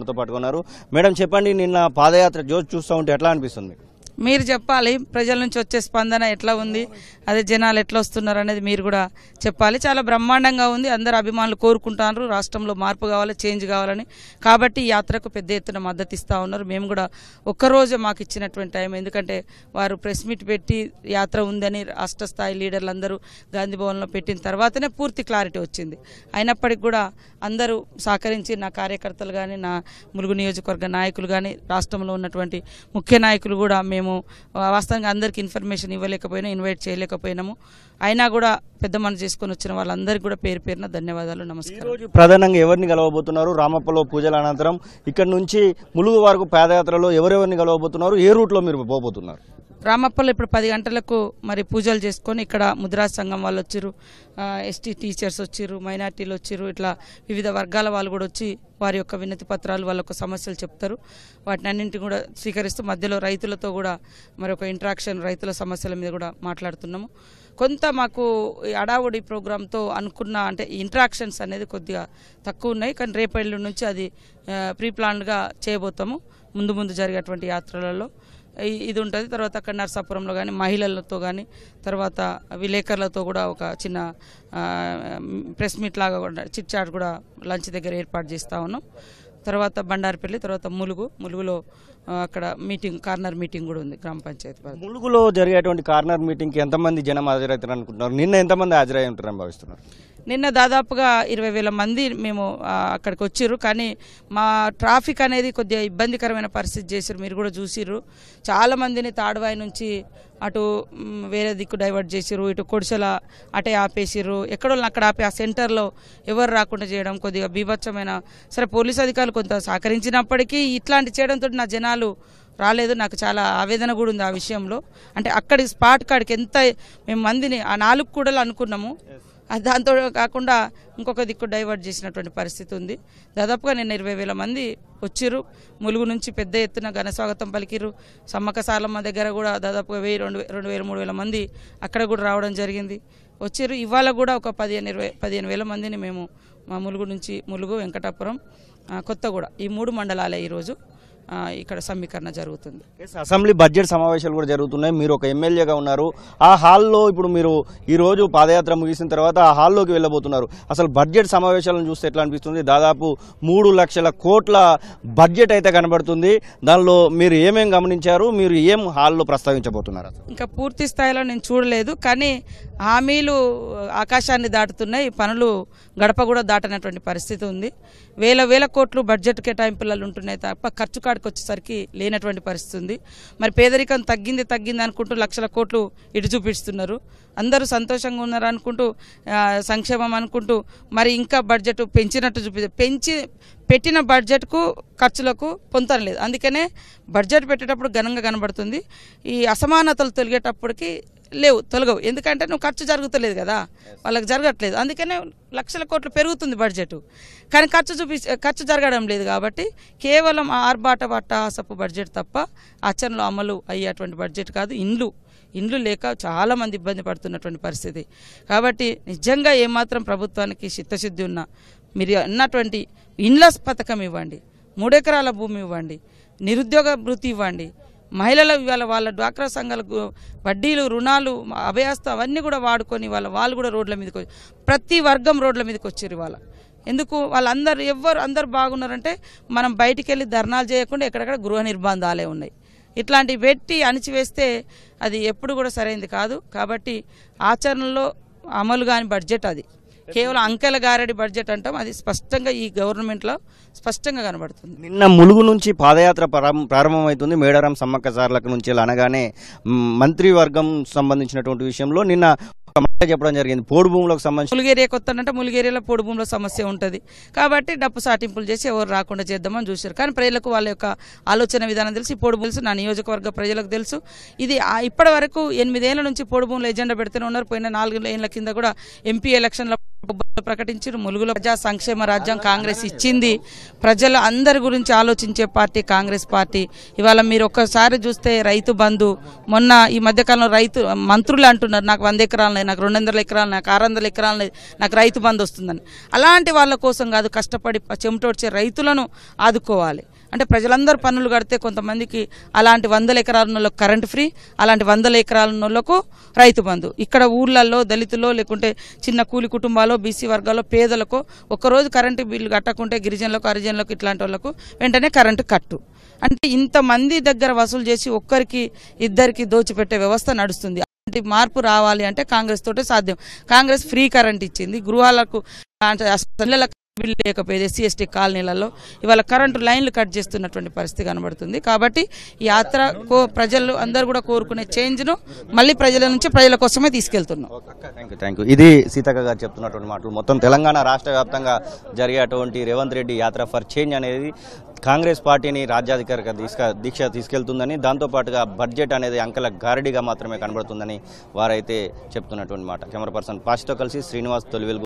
మనతో పట్టుకున్నారు మేడం చెప్పండి నిన్న పాదయాత్ర జోష్ చూస్తూ ఉంటే ఎట్లా అనిపిస్తుంది మీరు చెప్పాలి ప్రజల నుంచి వచ్చే స్పందన ఎట్లా ఉంది అదే జనాలు ఎట్లా వస్తున్నారు అనేది మీరు కూడా చెప్పాలి చాలా బ్రహ్మాండంగా ఉంది అందరు అభిమానులు కోరుకుంటున్నారు రాష్ట్రంలో మార్పు కావాలి చేంజ్ కావాలని కాబట్టి యాత్రకు పెద్ద ఎత్తున మద్దతు ఇస్తూ ఉన్నారు మేము కూడా ఒక్కరోజు మాకు ఇచ్చినటువంటి టైం ఎందుకంటే వారు ప్రెస్ మీట్ పెట్టి యాత్ర ఉందని రాష్ట్ర స్థాయి లీడర్లందరూ గాంధీ భవన్లో పెట్టిన తర్వాతనే పూర్తి క్లారిటీ వచ్చింది అయినప్పటికీ కూడా అందరూ సహకరించి నా కార్యకర్తలు కానీ నా ములుగు నియోజకవర్గ నాయకులు కానీ రాష్ట్రంలో ఉన్నటువంటి ముఖ్య నాయకులు కూడా మేము మేము వాస్తవంగా అందరికీ ఇన్ఫర్మేషన్ ఇవ్వలేకపోయినా ఇన్వైట్ చేయలేకపోయినాము అయినా కూడా పెద్ద మన చేసుకొని వచ్చిన వాళ్ళందరికీ కూడా పేరు పేరున ధన్యవాదాలు నమస్కారం ఈరోజు ప్రధానంగా ఎవరిని కలవబోతున్నారు రామప్పలో పూజల అనంతరం ఇక్కడ నుంచి ములుగు వరకు పాదయాత్రలో ఎవరెవరిని కలవబోతున్నారు ఏ రూట్లో మీరు పోబోతున్నారు రామప్పలో ఇప్పుడు పది గంటలకు మరి పూజలు చేసుకొని ఇక్కడ ముద్రా సంఘం వాళ్ళు వచ్చారు ఎస్టీ టీచర్స్ వచ్చారు మైనార్టీలు వచ్చారు ఇట్లా వివిధ వర్గాల వాళ్ళు కూడా వచ్చి వారి యొక్క వినతి పత్రాలు వాళ్ళ యొక్క సమస్యలు చెప్తారు వాటిని అన్నింటి కూడా స్వీకరిస్తూ మధ్యలో రైతులతో కూడా మరి ఒక ఇంట్రాక్షన్ రైతుల సమస్యల మీద కూడా మాట్లాడుతున్నాము కొంత మాకు అడావుడి ప్రోగ్రాంతో అనుకున్న అంటే ఇంట్రాక్షన్స్ అనేది కొద్దిగా తక్కువ ఉన్నాయి కానీ రేపేళ్ళ నుంచి అది ప్రీప్లాన్గా చేయబోతాము ముందు ముందు జరిగేటువంటి యాత్రలలో ఇది ఉంటుంది తర్వాత అక్కడ నర్సాపురంలో కానీ మహిళలతో కానీ తర్వాత విలేకరులతో కూడా ఒక చిన్న ప్రెస్ మీట్ లాగా కూడా చిట్ చాట్ కూడా లంచ్ దగ్గర ఏర్పాటు చేస్తూ ఉన్నాం తర్వాత బండారిపల్లి తర్వాత ములుగు ములుగులో అక్కడ మీటింగ్ కార్నర్ మీటింగ్ కూడా ఉంది గ్రామ పంచాయతీ ములుగులో జరిగేటువంటి కార్నర్ మీటింగ్కి ఎంతమంది జనం హాజరవుతారు అనుకుంటున్నారు నిన్న ఎంతమంది హాజరై ఉంటారని భావిస్తున్నారు నిన్న దాదాపుగా ఇరవై వేల మంది మేము అక్కడికి వచ్చారు కానీ మా ట్రాఫిక్ అనేది కొద్దిగా ఇబ్బందికరమైన పరిస్థితి చేశారు మీరు కూడా చూసిర్రు చాలామందిని తాడువాయి నుంచి అటు వేరే దిక్కు డైవర్ట్ చేసిరు ఇటు కొడిసెల అటే ఆపేసిరు ఎక్కడ అక్కడ ఆపే ఆ సెంటర్లో ఎవరు రాకుండా చేయడం కొద్దిగా బీభత్సమైన సరే పోలీసు అధికారులు కొంత సహకరించినప్పటికీ ఇట్లాంటి చేయడంతో నా జనాలు రాలేదు నాకు చాలా ఆవేదన కూడా ఉంది ఆ విషయంలో అంటే అక్కడి స్పాట్ కాడికి ఎంత మేము మందిని ఆ నాలుగు కూడలు అనుకున్నాము దాంతో కాకుండా ఇంకొక దిక్కు డైవర్ట్ చేసినటువంటి పరిస్థితి ఉంది దాదాపుగా నిన్న ఇరవై వేల మంది వచ్చిర్రు ములుగు నుంచి పెద్ద ఎత్తున ఘన స్వాగతం పలికిర్రు సమ్మక సాలమ్మ దగ్గర కూడా దాదాపుగా వెయ్యి రెండు రెండు వేల మూడు వేల మంది అక్కడ కూడా రావడం జరిగింది వచ్చిర్రు ఇవాళ కూడా ఒక పదిహేను ఇరవై పదిహేను వేల మందిని మేము మా ములుగు నుంచి ములుగు వెంకటాపురం కొత్తగూడ ఈ మూడు మండలాలే ఈరోజు ఇక్కడ సమీకరణ జరుగుతుంది అసెంబ్లీ బడ్జెట్ సమావేశాలు కూడా జరుగుతున్నాయి మీరు ఒక ఎమ్మెల్యేగా ఉన్నారు ఆ హాల్లో ఇప్పుడు మీరు ఈరోజు పాదయాత్ర ముగిసిన తర్వాత ఆ హాల్లోకి వెళ్ళబోతున్నారు అసలు బడ్జెట్ సమావేశాలను చూస్తే ఎట్లా అనిపిస్తుంది దాదాపు మూడు లక్షల కోట్ల బడ్జెట్ అయితే కనబడుతుంది దానిలో మీరు ఏమేం గమనించారు మీరు ఏం హాల్లో ప్రస్తావించబోతున్నారు ఇంకా పూర్తి స్థాయిలో నేను చూడలేదు కానీ హామీలు ఆకాశాన్ని దాటుతున్నాయి పనులు గడప కూడా దాటనటువంటి పరిస్థితి ఉంది వేల వేల కోట్లు బడ్జెట్ కేటాయింపులలో ఉంటున్నాయి తప్ప ఖర్చు కాడ ఇక్కడికి వచ్చేసరికి లేనటువంటి పరిస్థితి ఉంది మరి పేదరికం తగ్గింది తగ్గింది అనుకుంటూ లక్షల కోట్లు ఇటు చూపిస్తున్నారు అందరూ సంతోషంగా ఉన్నారు అనుకుంటూ సంక్షేమం అనుకుంటూ మరి ఇంకా బడ్జెట్ పెంచినట్టు చూపి పెంచి పెట్టిన బడ్జెట్కు ఖర్చులకు పొందడం లేదు అందుకనే బడ్జెట్ పెట్టేటప్పుడు ఘనంగా కనబడుతుంది ఈ అసమానతలు తొలిగేటప్పటికి లేవు తొలగవు ఎందుకంటే నువ్వు ఖర్చు జరుగుతలేదు కదా వాళ్ళకి జరగట్లేదు అందుకనే లక్షల కోట్లు పెరుగుతుంది బడ్జెట్ కానీ ఖర్చు చూపి ఖర్చు జరగడం లేదు కాబట్టి కేవలం ఆర్బాట పట్టహాసపు బడ్జెట్ తప్ప అచ్చనలో అమలు అయ్యేటువంటి బడ్జెట్ కాదు ఇండ్లు ఇండ్లు లేక చాలామంది ఇబ్బంది పడుతున్నటువంటి పరిస్థితి కాబట్టి నిజంగా ఏమాత్రం ప్రభుత్వానికి చిత్తశుద్ధి ఉన్నా మీరు అన్నటువంటి ఇన్లస్ పథకం ఇవ్వండి మూడెకరాల భూమి ఇవ్వండి నిరుద్యోగ వృత్తి ఇవ్వండి మహిళల ఇవాళ వాళ్ళ డ్వాక్రా సంఘాలకు వడ్డీలు రుణాలు అభయాస్త అవన్నీ కూడా వాడుకొని వాళ్ళ వాళ్ళు కూడా రోడ్ల మీదకి ప్రతి వర్గం రోడ్ల మీదకి వచ్చారు ఇవాళ ఎందుకు వాళ్ళందరూ ఎవ్వరు అందరు బాగున్నారంటే మనం బయటికి వెళ్ళి ధర్నాలు చేయకుండా ఎక్కడెక్కడ గృహ నిర్బంధాలే ఉన్నాయి ఇట్లాంటివి పెట్టి అణిచివేస్తే అది ఎప్పుడు కూడా సరైనది కాదు కాబట్టి ఆచరణలో అమలు కాని బడ్జెట్ అది కేవలం అంకెల గారడి బడ్జెట్ అంటాం అది స్పష్టంగా ఈ గవర్నమెంట్లో స్పష్టంగా కనబడుతుంది నిన్న ములుగు నుంచి పాదయాత్ర ప్రారంభమవుతుంది మేడారం సమ్మక్క సార్లకు నుంచి అనగానే మంత్రివర్గం సంబంధించినటువంటి విషయంలో నిన్న చెప్పడం జరిగింది పోడు భూములకు సంబంధించి ములుగేరియాకి కొత్త అంటే ములుగేరియాలో పోడు భూములో సమస్య ఉంటుంది కాబట్టి డప్పు సాటింపులు చేసి ఎవరు రాకుండా చేద్దామని చూశారు కానీ ప్రజలకు వాళ్ళ యొక్క ఆలోచన విధానం తెలిసి పోడు భూములు నా నియోజకవర్గ ప్రజలకు తెలుసు ఇది ఇప్పటి వరకు ఎనిమిదేళ్ల నుంచి పోడు భూములు ఎజెండా పెడుతూనే ఉన్నారు పోయిన నాలుగు ఏళ్ల కింద కూడా ఎంపీ ఎలక్షన్లో ప్రకటించారు ములుగుల ప్రజా సంక్షేమ రాజ్యం కాంగ్రెస్ ఇచ్చింది ప్రజలు అందరి గురించి ఆలోచించే పార్టీ కాంగ్రెస్ పార్టీ ఇవాళ మీరు ఒక్కసారి చూస్తే రైతు బంధు మొన్న ఈ మధ్యకాలంలో రైతు మంత్రులు అంటున్నారు నాకు వంద ఎకరాలు లేదు నాకు రెండు వందల ఎకరాలు నాకు ఆరు వందల ఎకరాలు లేదు నాకు రైతు బంధు వస్తుందని అలాంటి వాళ్ళ కోసం కాదు కష్టపడి చెమటోడ్చే రైతులను ఆదుకోవాలి అంటే ప్రజలందరూ పన్నులు కడితే కొంతమందికి అలాంటి వందల ఎకరాలకు కరెంట్ ఫ్రీ అలాంటి వందల ఎకరాలకు రైతు బంధు ఇక్కడ ఊళ్ళల్లో దళితుల్లో లేకుంటే చిన్న కూలి కుటుంబాలు బీసీ వర్గాల్లో పేదలకు ఒక్కరోజు కరెంటు బిల్లు కట్టకుంటే గిరిజనులకు హరిజనులకు ఇట్లాంటి వాళ్ళకు వెంటనే కరెంటు కట్టు అంటే ఇంతమంది దగ్గర వసూలు చేసి ఒక్కరికి ఇద్దరికి దోచిపెట్టే వ్యవస్థ నడుస్తుంది అలాంటి మార్పు రావాలి అంటే కాంగ్రెస్ తోటే సాధ్యం కాంగ్రెస్ ఫ్రీ కరెంట్ ఇచ్చింది గృహాలకు పిల్లలకు బిల్లు లేకపోయేది ఎస్సీ ఎస్టీ కాలనీలలో ఇవాళ కరెంటు లైన్లు కట్ చేస్తున్నటువంటి పరిస్థితి కనబడుతుంది కాబట్టి యాత్ర యాత్ర ప్రజలు అందరు కూడా కోరుకునే చేంజ్ను మళ్ళీ ప్రజల నుంచి ప్రజల కోసమే తీసుకెళ్తున్నాం థ్యాంక్ యూ ఇది సీతక్క గారు చెప్తున్నటువంటి మాటలు మొత్తం తెలంగాణ రాష్ట్ర వ్యాప్తంగా జరిగేటువంటి రేవంత్ రెడ్డి యాత్ర ఫర్ చేంజ్ అనేది కాంగ్రెస్ పార్టీని రాజ్యాధికారిక తీసుక దీక్ష తీసుకెళ్తుందని దాంతోపాటుగా బడ్జెట్ అనేది అంకల గారడిగా మాత్రమే కనబడుతుందని వారైతే చెప్తున్నటువంటి మాట కెమెరా పర్సన్ పాషితో కలిసి శ్రీనివాస్ తొలివెలుగు